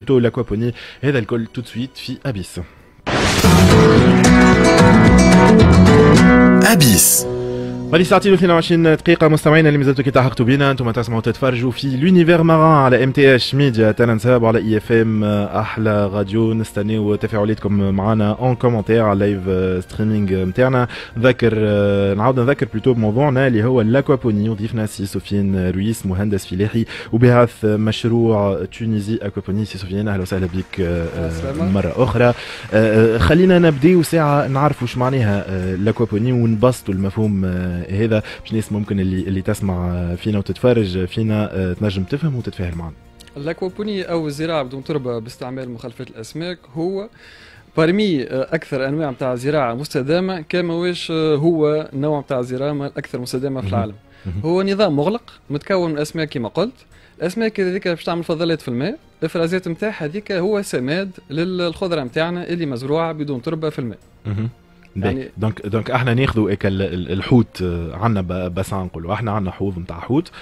plutôt l'aquaponie et d'alcool tout de suite, fit Abyss. Abyss. غادي ساعتين و 22 دقيقة مستمعينا اللي مازلتوا كي بنا بينا انتم تسمعوا تتفرجوا في لونيفير ماران على ام تي اش ميديا تانا نساب على اي اف ام احلى راديو نستناو تفاعلاتكم معنا اون كومنتير على اللايف ستريمينغ نتاعنا نذكر نعاود نذكر بلوتو بموضوعنا اللي هو الاكوابوني وضيفنا سي سوفيان رويس مهندس فلاحي وباعث مشروع تونيزي اكوابوني سي سوفيان اهلا وسهلا بك مرة اخرى خلينا نبداو ساعة نعرفوا اش معناها الاكوابوني آه، ونبسطوا المفهوم آه، هذا باش الناس ممكن اللي اللي تسمع آه، فينا وتتفرج آه، فينا آه، تنجم تفهم وتتفاهم معنا. الاكوابوني او الزراعه بدون تربه باستعمال مخلفات الاسماك هو بارمي اكثر انواع نتاع الزراعه مستدامه كما واش هو نوع نتاع الزراعه الاكثر مستدامه في العالم هو نظام مغلق متكون من اسماك كما قلت الاسماك هذيك باش تعمل فضلات في الماء الافرازات نتاعها هذيك هو سماد للخضره نتاعنا اللي مزروعه بدون تربه في الماء يعني دونك دونك احنا ناخذوا الحوت آه، عندنا بس نقولوا احنا عندنا حوض نتاع حوت آه،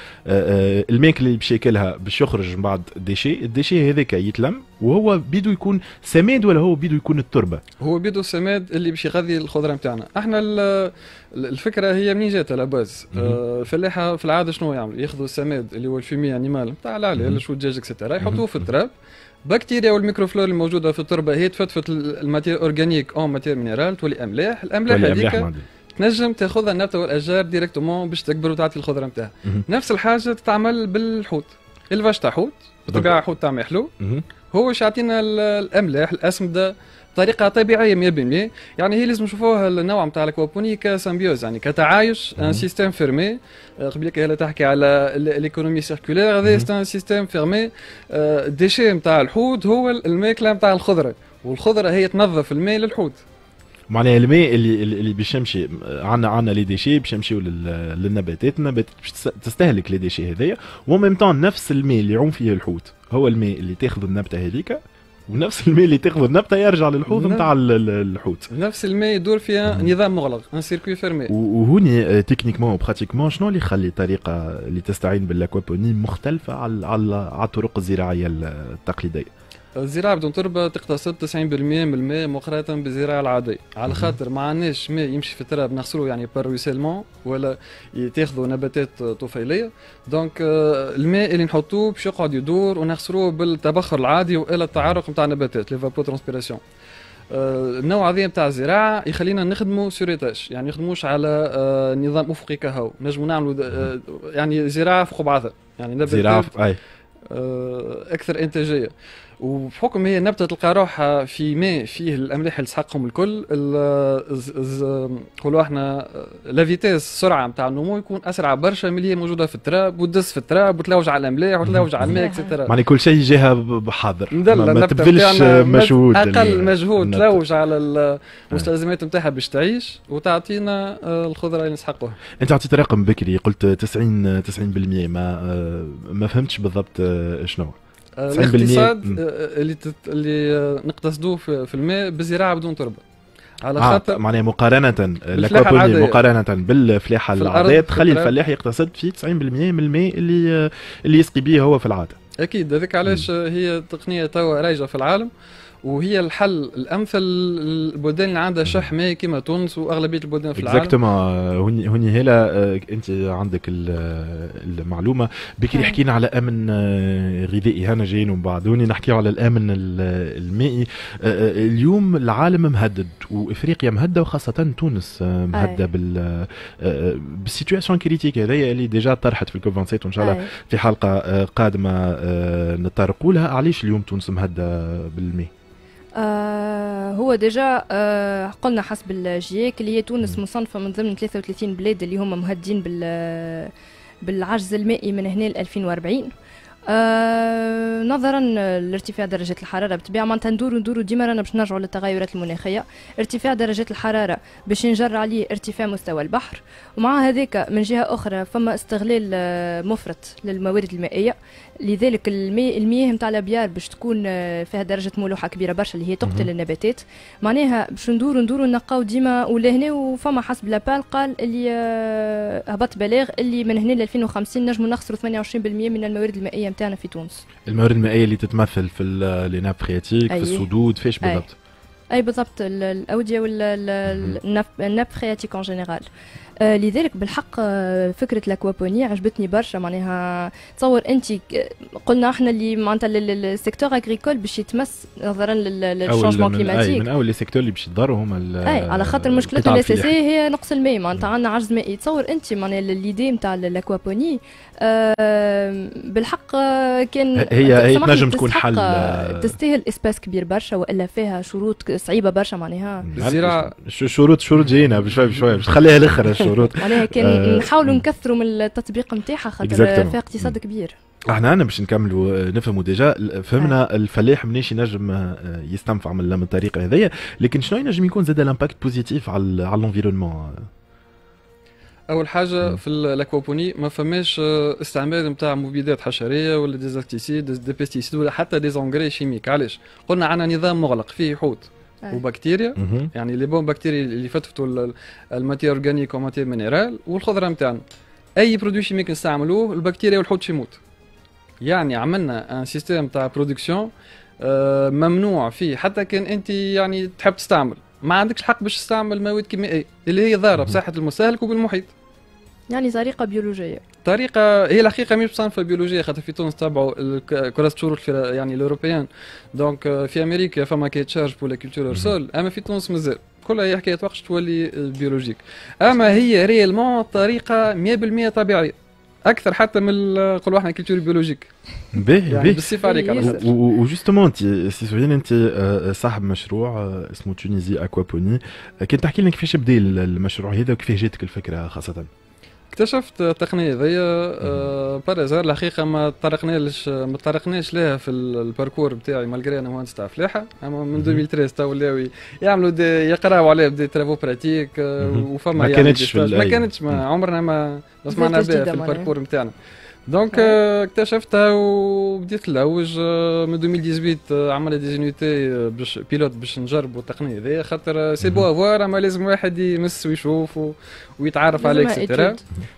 آه، الماكله اللي باش ياكلها باش يخرج من بعد الديشي الديشي هذاك يتلم وهو بيدو يكون سماد ولا هو بيدو يكون التربه هو بيدو سماد اللي باش يغذي الخضره نتاعنا احنا الفكره هي منين جات على باز الفلاحه في العاده شنو يعمل ياخذوا السماد اللي هو الفيمي انيمال نتاع العلي شو الدجاج اكسترا يحطوه في التراب بكتيريا والميكروفلور الموجوده في التربه هي تفتفت الماتير اورجانيك اون ماتير مينيرال تولي املاح الاملاح هذيك تنجم تاخذها النبته والاشجار ديريكتومون باش تكبر وتعطي الخضره نتاعها نفس الحاجه تتعمل بالحوت الفاش تاع حوت تلقى حوت تاع محلو هو يعطينا الاملاح الاسمده طريقه طبيعيه 100% يعني هي لازم نشوفوها النوع نتاع الاكوابوني كسمبيوز يعني كتعايش ان سيستيم فيرمي قبل كي تحكي على ليكونومي سيركولير هذا ان سيستيم فيرمي الديشي نتاع الحوت هو الماكله نتاع الخضره والخضره هي تنظف الماء للحوت معناها الماء اللي اللي باش يمشي عندنا عندنا لي ديشي باش يمشيو للنباتات النباتات باش تستهلك لي ديشي هذايا وميم طون نفس الماء اللي يعوم فيه الحوت هو الماء اللي تاخذ النبته هذيك ونفس الماء اللي تاخذ النبته يرجع للحوض نتاع الحوت نفس الماء يدور فيها نظام مغلق ان سيركوي فيرمي وهوني تكنيكمون آه، وبراتيكمون شنو اللي يخلي طريقه اللي تستعين بالاكوابوني مختلفه على على الطرق الزراعيه التقليديه الزراعة بدون تربة تقتصد 90% من الماء مقارنة بالزراعة العادية على خاطر ما عندناش ماء يمشي في التراب نغسلوه يعني بار ولا تاخذوا نباتات طفيلية دونك آه، الماء اللي نحطوه باش يقعد يدور ونغسلوه بالتبخر العادي والى التعرق نتاع النباتات ليفابو آه، ترانسبيراسيون النوع هذا نتاع الزراعه يخلينا نخدموا سوريتاج يعني نخدموش على آه، نظام افقي كهو نجموا نعملوا يعني زراعه فوق بعضها يعني اي اكثر انتاجيه وبحكم هي النبتة تلقى روحها في ماء فيه الأملاح اللي تسحقهم الكل نقولوا احنا لافيتيس السرعة نتاع النمو يكون أسرع برشا من اللي هي موجودة في التراب وتدس في التراب وتلوج على الأملاح وتلوج على الماء اكسترا معنى كل شيء جاها بحاضر ما تبذلش مجهود أقل مجهود تلوج على المستلزمات نتاعها باش تعيش وتعطينا آه، الخضرة اللي نسحقوها أنت عطيت رقم بكري قلت 90 90% ما آه، ما فهمتش بالضبط آه، شنو آه، الاقتصاد آه، اللي تت... اللي نقتصدوه في الماء بالزراعه بدون تربه على آه، خاطر معناها مقارنة الأكوابولي مقارنة بالفلاحة العادية تخلي الفلاح يقتصد في 90% من الماء اللي اللي يسقي به هو في العادة. أكيد هذاك علاش هي تقنية توا رايجة في العالم آه وهي الحل الامثل البلدان اللي عندها شح ماء كما تونس واغلبيه البلدان في العالم اكزاكتومون آه، هوني هوني هيلا آه، انت عندك آه، المعلومه بكري أيوة. حكينا على امن غذائي هنا جايين من بعد هوني نحكيو على الامن المائي اليوم العالم مهدد وافريقيا مهدده وخاصه تونس مهدده بال بالسيتياسيون كريتيك هذايا اللي ديجا طرحت في الكوب 27 وان شاء الله في حلقه قادمه نتطرقوا لها علاش اليوم تونس مهدده بالماء آه هو ديجا آه قلنا حسب الجيك إيه اللي هي تونس مصنفه من ضمن 33 بلاد اللي هما مهدين بال بالعجز المائي من هنا ل 2040 آه نظرا لارتفاع درجات الحراره بطبيعه معناتها ندورو ندورو ديما رانا باش نرجعوا للتغيرات المناخيه ارتفاع درجات الحراره باش نجر عليه ارتفاع مستوى البحر ومع هذاك من جهه اخرى فما استغلال آه، مفرط للموارد المائيه لذلك المياه نتاع الابيار باش تكون آه، فيها درجه ملوحه كبيره برشا اللي هي تقتل النباتات معناها باش ندورو ندورو نقاو ديما ولا هنا وفما حسب لابال قال اللي آه، هبط بلاغ اللي من هنا ل 2050 نجموا نخسروا 28% من الموارد المائيه نتاعنا في تونس الموارد المائيه اللي تتمثل في ليناب خياتيك في السدود فيش بالضبط اي بالضبط الاوديه والناب خياتيك اون جينيرال آه، لذلك بالحق آه، فكره الاكوابوني عجبتني برشا معناها تصور انت آه، قلنا احنا اللي معناتها السيكتور اغريكول باش يتمس نظرا للشونجمون كليماتيك من اول السيكتور اللي باش يتضروا هما اي على خاطر مشكلتنا الاساسيه هي نقص الماء معناتها عندنا عجز مائي تصور انت معناها ليدي نتاع الاكوابوني بالحق كان هي هي تنجم تكون حل تستاهل اسباس كبير برشا والا فيها شروط صعيبه برشا معناها الزراعه شروط شروط جايينها بشوي بشوي باش تخليها الاخر الشروط ولكن كان آه، نحاولوا نكثروا من التطبيق نتاعها خاطر فيها اقتصاد كبير احنا انا باش نكملوا آه، نفهموا ديجا فهمنا آه. الفلاح منيش ينجم آه، يستنفع من الطريقه هذيا لكن شنو ينجم يكون زاد الامباكت بوزيتيف على على الانفيرونمون اول حاجه في الاكوابوني ما فماش استعمال نتاع مبيدات حشريه ولا ديزارتيسيد دي بيستيسيد ولا حتى ديزونغري شيميك علاش قلنا عندنا نظام مغلق فيه حوت وبكتيريا يعني لي بون بكتيريا اللي فتفتوا الماتير اورجانيك وماتير مينيرال والخضره نتاعنا اي برودوي شيميك نستعملوه البكتيريا والحوت يموت يعني عملنا ان سيستيم تاع برودكسيون ممنوع فيه حتى كان انت يعني تحب تستعمل ما عندكش الحق باش تستعمل مواد كيميائيه اللي هي ضاره بصحه المستهلك وبالمحيط يعني طريقة بيولوجية طريقة هي الحقيقة مش صنفة بيولوجية خاطر في تونس تبعوا كرة الشروط يعني الأوروبيان دونك euh, في أمريكا فما كي تشارج لا كولتور سول أما في تونس مازال كلها هي حكاية وقت تولي آه، بيولوجيك أما هي ريالمون طريقة 100% طبيعية اكثر حتى من نقولوا احنا كولتور بيولوجيك باهي يعني باهي بالصفه عليك وجوستومون انت سي سهيل انت آه، صاحب مشروع آه، اسمه تونيزي اكوابوني كنت تحكي لنا كيفاش بدا المشروع هذا وكيفاش جاتك الفكره خاصه اكتشفت التقنيه ذي آه، باريزار الحقيقه ما طرقناش ما طرقناش لها في الباركور بتاعي مالغري انا مهندس تاع فلاحه اما من 2013 تو ولاو يعملوا يقراوا عليها دي ترافو براتيك آه، وفما ما يعني كانتش ما كانتش ما عمرنا ما سمعنا بها في الباركور نتاعنا دونك اكتشفتها وبديت نلوج من 2018 عملت دي زونيتي باش بيلوت باش نجربوا التقنيه هذيا خاطر سي بو افوار اما لازم واحد يمس ويشوف ويتعرف عليك اكسترا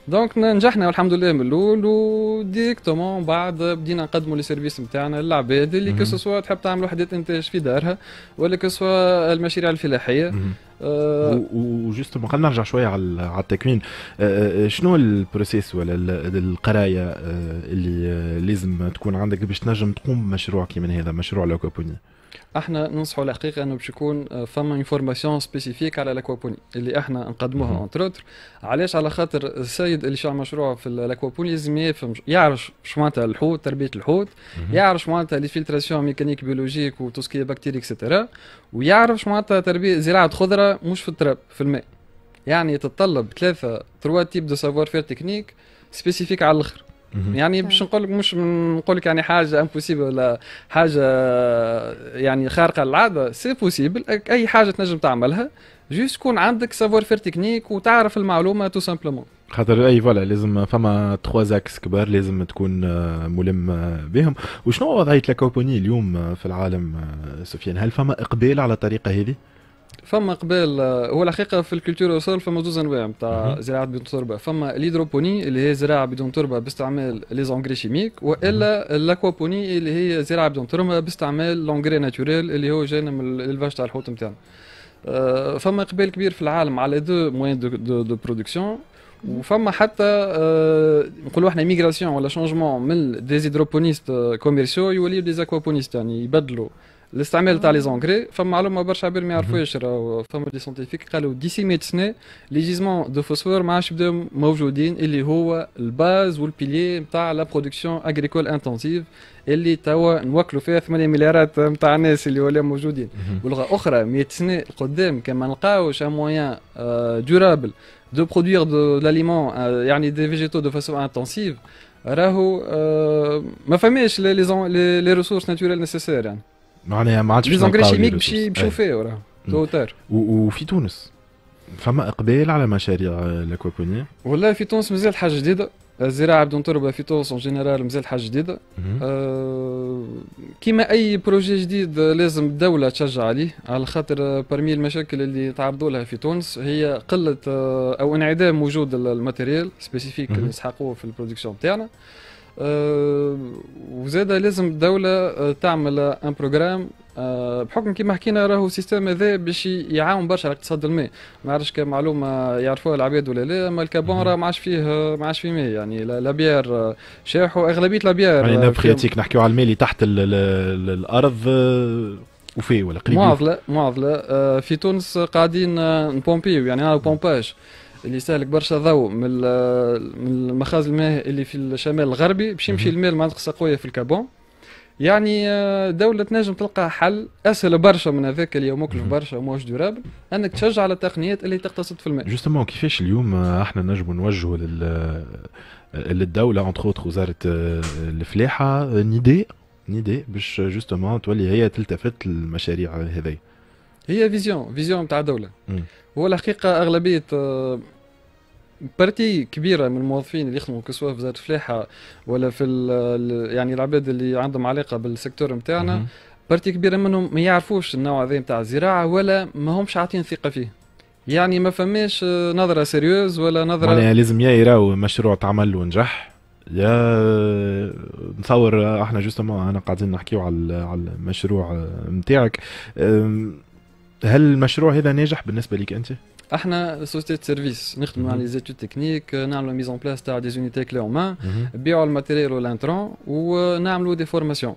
دونك نجحنا والحمد لله من الاول من بعد بدينا نقدموا لي سيرفيس نتاعنا للعباد اللي كو سوا تحب تعمل وحدات انتاج في دارها ولا كو سوا المشاريع الفلاحيه آه، وجست خلينا نرجع شويه على على التكوين آه، آه، شنو البروسيس ولا القرايه اللي لازم تكون عندك باش تنجم تقوم بمشروع كيما هذا مشروع لاكوبوني احنا ننصحوا الحقيقه انه باش يكون فما انفورماسيون سبيسيفيك على لاكوبوني اللي احنا نقدموها اونتر اوتر علاش على خاطر السيد اللي شاع مشروع في لاكوبوني لازم يفهم يعرف شو معناتها الحوت تربيه الحوت يعرف شو معناتها لي فيلتراسيون ميكانيك بيولوجيك وتوسكي بكتيري اكسترا ويعرف شو معناتها تربيه زراعه خضره مش في التراب في الماء يعني يتطلب ثلاثه تروا تيب دو سافوار فير تكنيك سبيسيفيك على الاخر يعني باش نقول لك مش نقول لك يعني حاجه امبوسيبل ولا حاجه يعني خارقه للعاده سي بوسيبل اي حاجه تنجم تعملها جوست تكون عندك سافوار فير تكنيك وتعرف المعلومه تو سامبلومون خاطر اي فوالا لازم فما تخوا زاكس كبار لازم تكون آه، ملم آه، بهم وشنو وضعيه لاكوبوني اليوم آه، في العالم سفيان هل فما اقبال على الطريقه هذه؟ فما قبل هو الحقيقه في الكولتور اوسول فما زوز انواع نتاع زراعه بدون تربه فما الهيدروبوني اللي هي زراعه بدون تربه باستعمال لي زونغري شيميك والا الاكوابوني اللي هي زراعه بدون تربه باستعمال لونغري ناتوريل اللي هو جاينا من الفاج تاع الحوت نتاعنا آه، فما قبال كبير في العالم على دو موان دو, دو, دو برودكسيون وفما حتى آه، نقولوا احنا ميغراسيون ولا شونجمون من ديزيدروبونيست كوميرسيو آه، يوليو ديزاكوابونيست يعني يبدلوا L'estamel les engrais, mais mhm. je ne euh, pas les gisements de phosphore sont le bases ou de la production agricole intensive. Ils mhm. est fait des milliards de un moyen euh, durable de produire de l'aliment, euh, des végétaux de façon intensive. Il famille a les ressources naturelles nécessaires. Hein. معناها ما عادش زونجري شيميك بشي مشوفيه ولا توتر وفي تونس فما اقبال على مشاريع الاكوابوني والله في تونس مازال حاجه جديده الزراعه بدون تربه في تونس اون جينيرال مازال حاجه جديده آه كيما اي بروجي جديد لازم الدوله تشجع عليه على خاطر برمي المشاكل اللي تعرضوا لها في تونس هي قله آه، او انعدام وجود الماتيريال سبيسيفيك اللي نسحقوه في البرودكسيون تاعنا آه أه، وزاد لازم الدولة أه، تعمل ان أه، بروجرام بحكم كيما حكينا راهو السيستم هذا باش يعاون برشا على اقتصاد الماء ما عرفش كمعلومه يعرفوها العباد ولا لا اما الكابون راه ما عادش فيه ما عادش فيه ماء يعني لابيار شاحوا اغلبيه لابيار يعني بخياتيك نحكيو على الماء اللي تحت الـ الـ الـ الارض وفيه ولا قريب معضله معضله في تونس قاعدين نبومبيو يعني نعملوا بومباج اللي يستهلك برشا ضوء من من المخازن المياه اللي في الشمال الغربي باش يمشي الماء لمناطق سقويه في الكابون يعني آه، دولة تنجم تلقى حل اسهل برشا من هذاك اللي مكلف برشا وموش دورابل انك تشجع على التقنيات اللي تقتصد في الماء. جوستومون كيفاش اليوم آه، احنا نجم نوجهوا لل آه، للدولة اونتر اوتر وزارة الفلاحة نيدي نيدي باش جوستومون تولي هي تلتفت للمشاريع هذه. هي فيزيون فيزيون تاع دولة. هو الحقيقة أغلبية بارتي آه، كبيرة من الموظفين اللي يخدموا كسوا في وزارة الفلاحة ولا في يعني العباد اللي عندهم علاقة بالسيكتور نتاعنا بارتي كبيرة منهم ما يعرفوش النوع هذا نتاع الزراعة ولا ما همش عاطين ثقة فيه يعني ما فماش آه، نظرة سيريوز ولا نظرة معناها لازم يا يراو مشروع تعمل ونجح يا نصور آه، احنا جوستومون انا قاعدين نحكيو على على المشروع نتاعك هل المشروع هذا ناجح بالنسبه لك انت؟ احنا سوسيتي سيرفيس نخدموا على لي زيتود تكنيك نعملوا ميزون بلاس تاع دي زونيتي كلي اون مان نبيعوا الماتيريال والانترون ونعملوا دي فورماسيون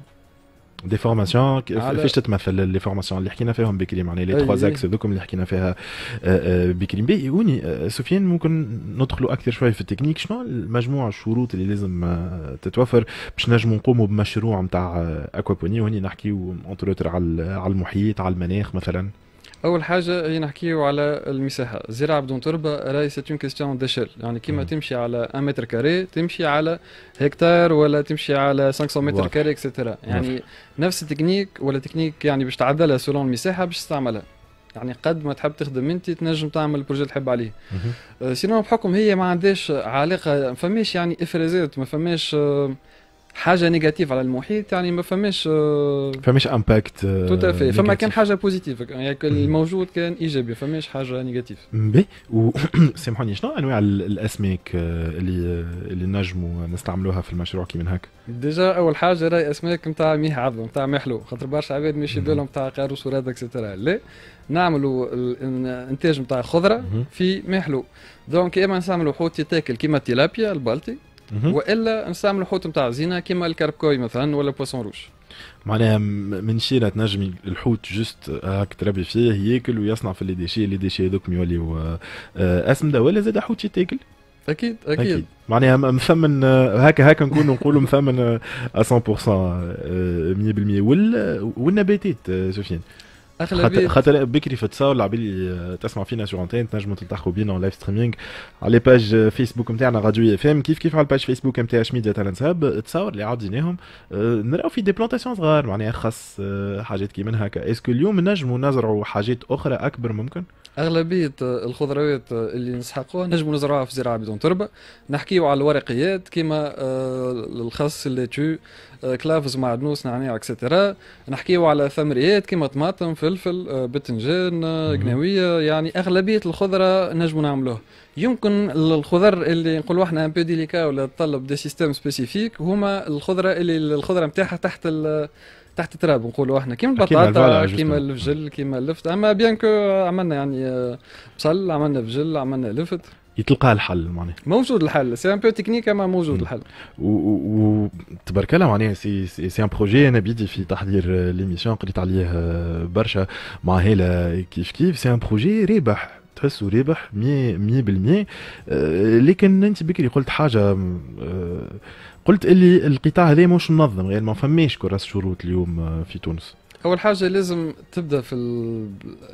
دي فورماسيون كيفاش تتمثل لي فورماسيون اللي حكينا فيهم بكريم يعني لي تخوا زاكس هذوكم اللي حكينا فيها آه، آه، بكريم بي وني آه، سفيان ممكن ندخلوا اكثر شويه في التكنيك شنو مجموع الشروط اللي لازم تتوفر باش نجموا نقوموا بمشروع نتاع اكوابوني وهني نحكيو اونتر على المحيط على المناخ مثلا اول حاجه هي نحكيو على المساحه الزراعه بدون تربه راهي سيت كيستيون ديشيل يعني كيما تمشي على 1 متر كاري تمشي على هكتار ولا تمشي على 500 متر كاري اكسترا يعني واضح. نفس التكنيك ولا تكنيك يعني باش تعدلها سولون المساحه باش تستعملها يعني قد ما تحب تخدم انت تنجم تعمل البروجي اللي تحب عليه سينو آه، بحكم هي ما عندهاش علاقه ما فماش يعني افرازات ما فماش آه حاجه نيجاتيف على المحيط يعني ما فماش آه، فماش امباكت توت في فما كان حاجه بوزيتيف يعني الموجود كان ايجابي فماش حاجه نيجاتيف بي وسامحوني شنو انواع الاسماك آه، اللي آه، اللي نجموا نستعملوها في المشروع كي من هكا ديجا اول حاجه راي اسماك نتاع ميه عظم نتاع محلو خاطر برشا عباد ماشي بالهم نتاع قاروس وراد اكسترا لا نعملوا الانتاج نتاع خضره في محلو دونك اما نستعملوا حوت تاكل كيما التيلابيا البلطي والا نستعمل حوت نتاع زينه كيما الكربكوي مثلا ولا بواسون روج معناها من شيرة نجم الحوت جست هاك تربي فيه ياكل ويصنع في لي ديشي لي ديشي هذوك يوليو اسمده آه، آه، ولا زاد حوت يتاكل اكيد اكيد, أكيد. معناها مثمن هكا هكا نكون نقولوا مثمن 100% آه، 100% والنباتات سفيان خاطر بكري في التصاور عبالي آه، تسمع فينا سور انتين تنجموا تلتحقوا بينا لايف ستريمينغ على باج فيسبوك نتاعنا راديو اف ام كيف كيف على الباج فيسبوك نتاع شميد تالنت هاب تصاور اللي عديناهم آه، نراو في دي بلونتاسيون صغار معناها خاص آه، حاجات كي من هكا اسكو اليوم نجموا نزرعوا حاجات اخرى اكبر ممكن اغلبيه الخضروات اللي نسحقوها نجموا نزرعوها في زراعه بدون تربه نحكيو على الورقيات كيما الخس اللي تو آه، كلافز معدنوس نعناع اكسترا نحكيو على ثمريات كيما طماطم فلفل آه، بتنجان قناويه آه، يعني اغلبيه الخضره نجمو نعملوه يمكن الخضر اللي نقولوا احنا ان بو ديليكا ولا تطلب دي سيستم سبيسيفيك هما الخضره اللي الخضره نتاعها تحت تحت التراب نقولوا احنا كيما البطاطا كيما الفجل كيما اللفت اما بيان كو عملنا يعني بصل عملنا فجل عملنا لفت يتلقى الحل معناها موجود الحل سي ان بو تكنيك اما موجود الحل وتبارك الله معناها سي سي ان بروجي انا بيدي في تحضير ليميسيون قريت عليه آه، برشا مع هيلا كيف كيف سي ان بروجي رابح تحسه رابح 100% آه، لكن انت بكري قلت حاجه آه، قلت اللي القطاع هذا مش منظم غير ما فماش كراس شروط اليوم في تونس اول حاجه لازم تبدا في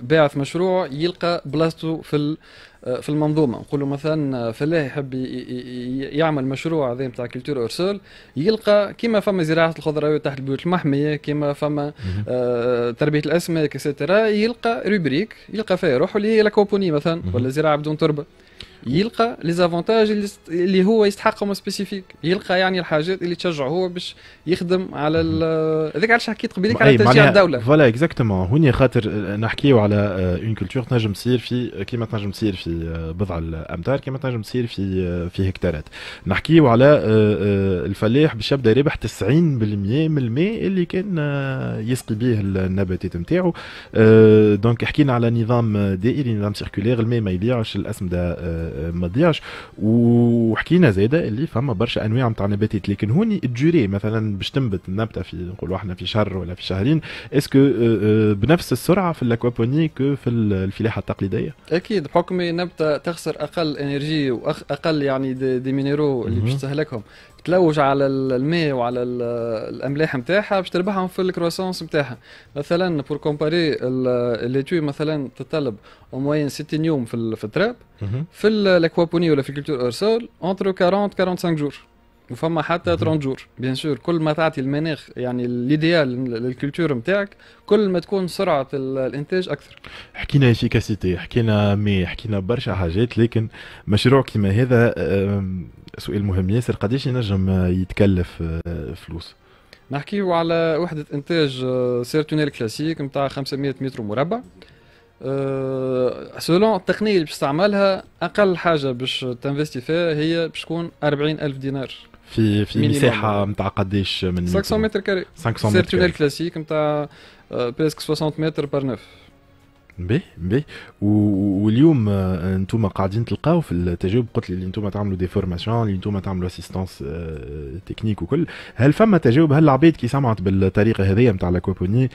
باعث مشروع يلقى بلاصته في في المنظومه نقولوا مثلا فلاح يحب يعمل مشروع هذا نتاع كلتور اورسول يلقى كيما فما زراعه الخضروات تحت البيوت المحميه كيما فما آه تربيه الاسماك اكسترا يلقى روبريك يلقى فيها روحه اللي هي لاكوبوني مثلا ولا زراعه بدون تربه يلقى لي زافونتاج اللي هو يستحقهم سبيسيفيك يلقى يعني الحاجات اللي تشجع هو باش يخدم على هذاك علاش حكيت قبيلك على تشجيع الدوله فوالا اكزاكتومون هوني خاطر نحكيو على اون آه، كولتور تنجم تصير في كيما تنجم تصير في آه، بضع الامتار كيما تنجم تصير في آه، في هكتارات نحكيو على الفلاح باش يبدا يربح 90% من الماء اللي كان يسقي به النباتات نتاعو دونك حكينا على نظام دائري نظام سيركولير الماء ما يضيعش الاسمده ما تضيعش وحكينا زاده اللي فما برشا انواع نتاع نباتات لكن هوني الجوري مثلا باش تنبت النبته في نقولوا احنا في شهر ولا في شهرين اسكو آه، آه، بنفس السرعه في الاكوابوني كو في الفلاحه التقليديه اكيد بحكم النبته تخسر اقل انرجي واقل يعني دي, دي مينيرو اللي باش تستهلكهم تلوج على الماء وعلى الاملاح نتاعها باش تربحهم في الكروسونس نتاعها مثلا بور كومباري ليتوي مثلا تطلب او موين 60 يوم في التراب في الاكوابوني ولا في الكولتور اورسول اونتر 40 45 جور وفما حتى ترونجور بيان سور كل ما تعطي المناخ يعني ليديال للكولتور نتاعك كل ما تكون سرعه الانتاج اكثر حكينا افيكاسيتي حكينا مي حكينا برشا حاجات لكن مشروع كيما هذا سؤال مهم ياسر قداش ينجم يتكلف أه، فلوس نحكيو على وحدة إنتاج أه، سيرتونيل كلاسيك نتاع 500 متر مربع أه سولون التقنية اللي باش تستعملها أقل حاجة باش تنفيستي فيها هي باش تكون 40 ألف دينار في في مساحه نتاع قداش من 500 متر كاري 500 متر كاري كلاسيك نتاع بريسك 60 متر بار 9 بيه بيه واليوم آه، انتم قاعدين تلقاو في التجاوب قلت لي انتم تعملوا دي فورماسيون اللي انتم تعملوا اسيستونس آه، تكنيك وكل هل فما تجاوب هل العباد كي سمعت بالطريقه هذه نتاع لاكوبوني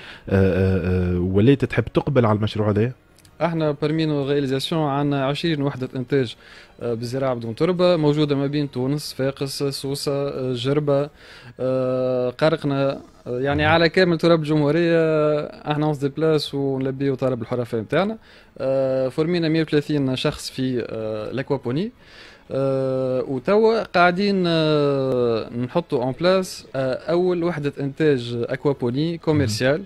ولات تحب تقبل على المشروع هذايا؟ احنا برمينو غياليزاسيون عندنا 20 وحده انتاج آه، بالزراعه بدون تربه موجوده ما بين تونس فاقس سوسه آه، جربه آه، قرقنا يعني على كامل تراب الجمهوريه احنا اون ديبلاس ونلبيو طلب الحرفاء نتاعنا فرمينا 130 شخص في لاكوابوني أه وتوا قاعدين أه نحطوا اون بلاس أه اول وحده انتاج اكوابوني كوميرسيال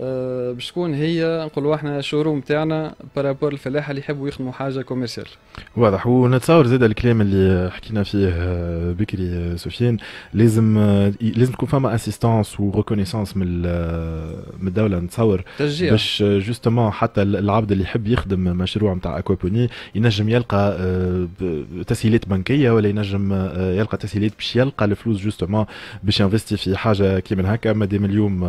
أه، باش تكون هي نقولوا احنا الشوروم تاعنا بارابور الفلاحه اللي يحبوا يخدموا حاجه كوميرسيال واضح ونتصور زاد الكلام اللي حكينا فيه أه، بكري أه، سفيان لازم لازم تكون فما اسيستونس وريكونيسونس من من الدوله نتصور تشجيع باش جوستومون حتى العبد اللي يحب يخدم مشروع نتاع اكوابوني ينجم يلقى تسهيلات بنكيه ولا ينجم يلقى تسهيلات باش يلقى الفلوس جوستومون باش ينفستي في حاجه كيما هكا مادام اليوم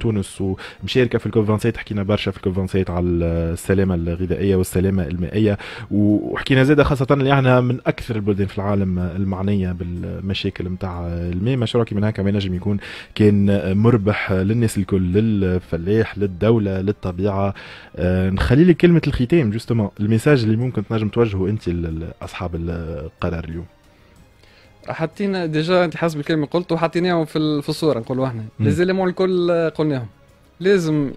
تونس و مشاركه في الكوب 27 حكينا برشا في الكوب 27 على السلامه الغذائيه والسلامه المائيه وحكينا زاده خاصه اللي احنا من اكثر البلدان في العالم المعنيه بالمشاكل نتاع الماء مشروع كيما هكا ما ينجم يكون كان مربح للناس الكل للفلاح للدوله للطبيعه آه، نخلي لك كلمه الختام جوستومون الميساج اللي ممكن تنجم توجهه انت لاصحاب القرار اليوم حطينا ديجا انت حسب الكلمه قلت وحطيناهم في الصوره نقولوا احنا ليزيليمون الكل قلناهم لازم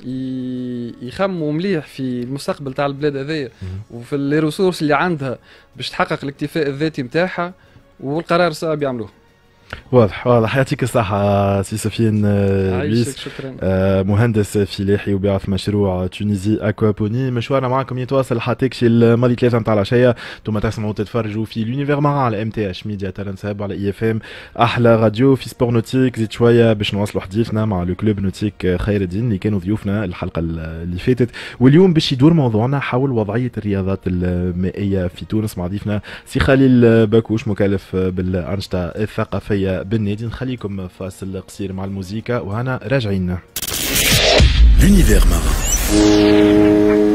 يخموا مليح في المستقبل تاع البلاد هذايا وفي الريسورس اللي عندها باش تحقق الاكتفاء الذاتي نتاعها والقرار صعب يعملوه واضح واضح يعطيك الصحة سي سفيان آه، لويس آه، مهندس فلاحي وبيعث مشروع تونيزي اكوابوني مشوارنا معكم يتواصل حتىك شي الماضي ثلاثة نتاع العشية ثم تسمعوا تتفرجوا في لونيفير مع على ام تي اش ميديا تالنت ساب على اي اف ام احلى راديو في سبور نوتيك زيد شوية باش نواصلوا حديثنا مع لو كلوب نوتيك آه، خير الدين اللي كانوا ضيوفنا الحلقة اللي فاتت واليوم باش يدور موضوعنا حول وضعية الرياضات المائية في تونس مع ضيفنا سي خليل باكوش مكلف بالانشطة الثقافية شويه بالنادي نخليكم فاصل قصير مع الموسيقى وهنا راجعين L'univers marin.